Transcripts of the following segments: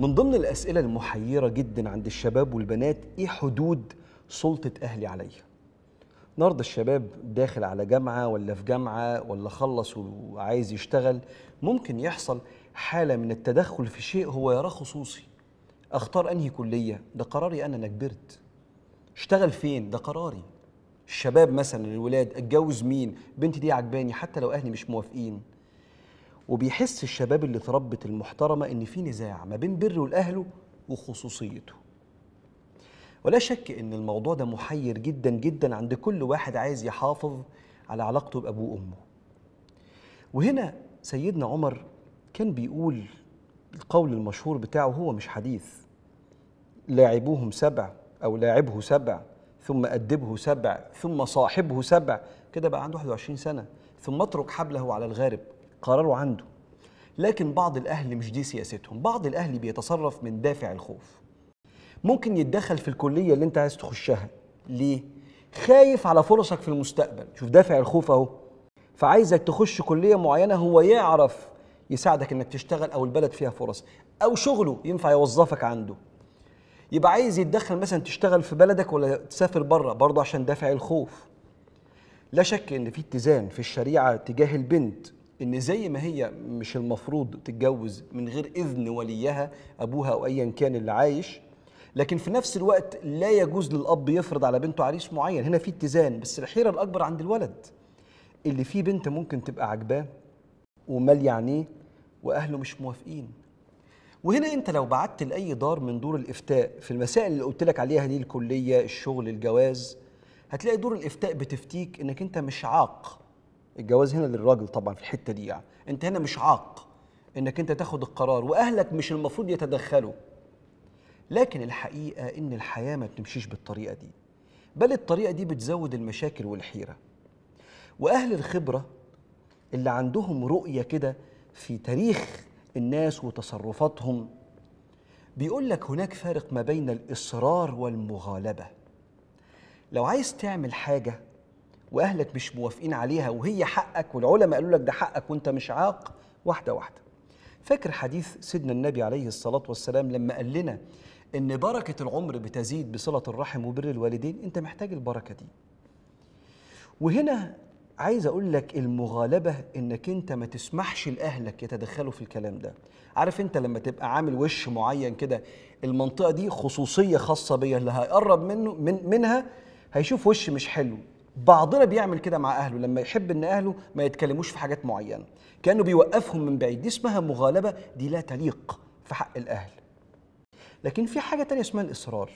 من ضمن الأسئلة المحيرة جدا عند الشباب والبنات إيه حدود سلطة أهلي عليا؟ النهارده الشباب داخل على جامعة ولا في جامعة ولا خلص وعايز يشتغل ممكن يحصل حالة من التدخل في شيء هو يراه خصوصي أختار أنهي كلية؟ ده قراري أنا أنا كبرت اشتغل فين؟ ده قراري الشباب مثلا الولاد اتجوز مين؟ بنتي دي عجباني حتى لو أهلي مش موافقين وبيحس الشباب اللي تربت المحترمه ان في نزاع ما بين بره لاهله وخصوصيته ولا شك ان الموضوع ده محير جدا جدا عند كل واحد عايز يحافظ على علاقته بابوه وامه وهنا سيدنا عمر كان بيقول القول المشهور بتاعه هو مش حديث لاعبوهم سبع او لاعبه سبع ثم أدبه سبع ثم صاحبه سبع كده بقى عنده 21 سنة ثم اترك حبله على الغارب قراره عنده لكن بعض الأهل مش دي سياستهم بعض الأهل بيتصرف من دافع الخوف ممكن يتدخل في الكلية اللي أنت عايز تخشها ليه؟ خايف على فرصك في المستقبل شوف دافع الخوف أهو فعايزك تخش كلية معينة هو يعرف يساعدك انك تشتغل او البلد فيها فرص او شغله ينفع يوظفك عنده يبقى عايز يتدخل مثلا تشتغل في بلدك ولا تسافر بره برضه عشان دافع الخوف لا شك ان في اتزان في الشريعه تجاه البنت ان زي ما هي مش المفروض تتجوز من غير اذن وليها ابوها او ايا كان اللي عايش لكن في نفس الوقت لا يجوز للاب يفرض على بنته عريس معين هنا في اتزان بس الحيره الاكبر عند الولد اللي فيه بنت ممكن تبقى عجباه وماليه عينيه واهله مش موافقين وهنا انت لو بعت لاي دار من دور الافتاء في المسائل اللي قلت لك عليها دي الكليه الشغل الجواز هتلاقي دور الافتاء بتفتيك انك انت مش عاق الجواز هنا للراجل طبعا في الحته دي يعني انت هنا مش عاق انك انت تاخد القرار واهلك مش المفروض يتدخلوا لكن الحقيقه ان الحياه ما بتمشيش بالطريقه دي بل الطريقه دي بتزود المشاكل والحيره واهل الخبره اللي عندهم رؤيه كده في تاريخ الناس وتصرفاتهم بيقول لك هناك فارق ما بين الاصرار والمغالبه لو عايز تعمل حاجه واهلك مش موافقين عليها وهي حقك والعلماء قالوا لك ده حقك وانت مش عاق واحده واحده فاكر حديث سيدنا النبي عليه الصلاه والسلام لما قال لنا ان بركه العمر بتزيد بصله الرحم وبر الوالدين انت محتاج البركه دي وهنا عايز اقول لك المغالبه انك انت ما تسمحش لاهلك يتدخلوا في الكلام ده عارف انت لما تبقى عامل وش معين كده المنطقه دي خصوصيه خاصه بيا اللي هيقرب منه من منها هيشوف وش مش حلو بعضنا بيعمل كده مع اهله لما يحب ان اهله ما يتكلموش في حاجات معينه كانه بيوقفهم من بعيد دي اسمها مغالبه دي لا تليق في حق الاهل لكن في حاجه تانية اسمها الاصرار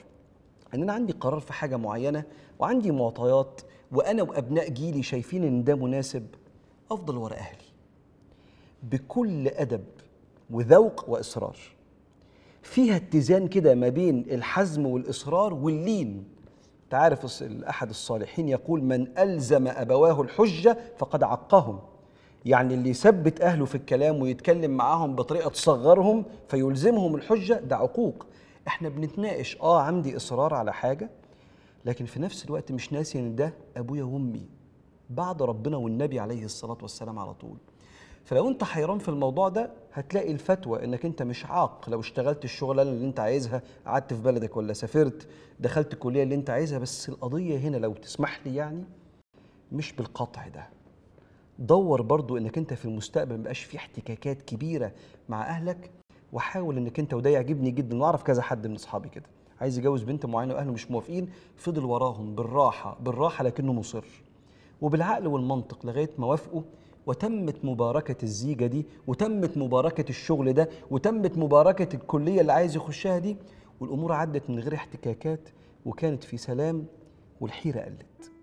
ان انا عندي قرار في حاجه معينه وعندي معطيات وانا وابناء جيلي شايفين ان ده مناسب افضل ورا اهلي بكل ادب وذوق واصرار فيها اتزان كده ما بين الحزم والاصرار واللين تعرف أحد الصالحين يقول من ألزم أبواه الحجة فقد عقهم يعني اللي يثبت أهله في الكلام ويتكلم معاهم بطريقة تصغرهم فيلزمهم الحجة ده عقوق احنا بنتناقش اه عندي إصرار على حاجة لكن في نفس الوقت مش ناسي ان ده أبويا وأمي بعد ربنا والنبي عليه الصلاة والسلام على طول فلو انت حيران في الموضوع ده هتلاقي الفتوى انك انت مش عاق لو اشتغلت الشغلانه اللي انت عايزها قعدت في بلدك ولا سافرت دخلت الكليه اللي انت عايزها بس القضيه هنا لو تسمح لي يعني مش بالقطع ده دور برضو انك انت في المستقبل مبقاش في احتكاكات كبيره مع اهلك وحاول انك انت وده يعجبني جدا واعرف كذا حد من اصحابي كده عايز يجوز بنت معينه واهله مش موافقين فضل وراهم بالراحه بالراحه لكنه مصر وبالعقل والمنطق لغايه ما وافقوا وتمت مباركة الزيجة دي وتمت مباركة الشغل ده وتمت مباركة الكلية اللي عايز يخشها دي والأمور عدت من غير احتكاكات وكانت في سلام والحيرة قلت